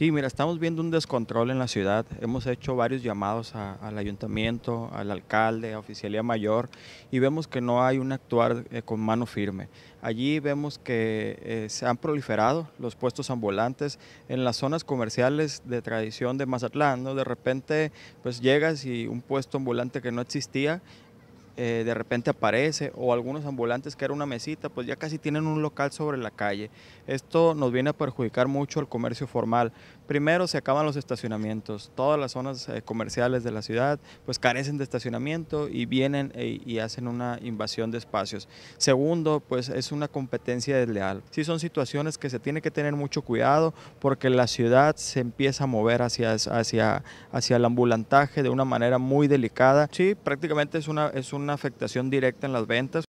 Sí, mira, estamos viendo un descontrol en la ciudad. Hemos hecho varios llamados al ayuntamiento, al alcalde, a oficialía mayor, y vemos que no hay un actuar eh, con mano firme. Allí vemos que eh, se han proliferado los puestos ambulantes en las zonas comerciales de tradición de Mazatlán. ¿no? De repente, pues llegas y un puesto ambulante que no existía eh, de repente aparece, o algunos ambulantes que era una mesita, pues ya casi tienen un local sobre la calle. Esto nos viene a perjudicar mucho el comercio formal. Primero se acaban los estacionamientos, todas las zonas eh, comerciales de la ciudad pues carecen de estacionamiento y vienen eh, y hacen una invasión de espacios. Segundo, pues es una competencia desleal. Sí son situaciones que se tiene que tener mucho cuidado porque la ciudad se empieza a mover hacia, hacia, hacia el ambulantaje de una manera muy delicada. Sí, prácticamente es una, es una afectación directa en las ventas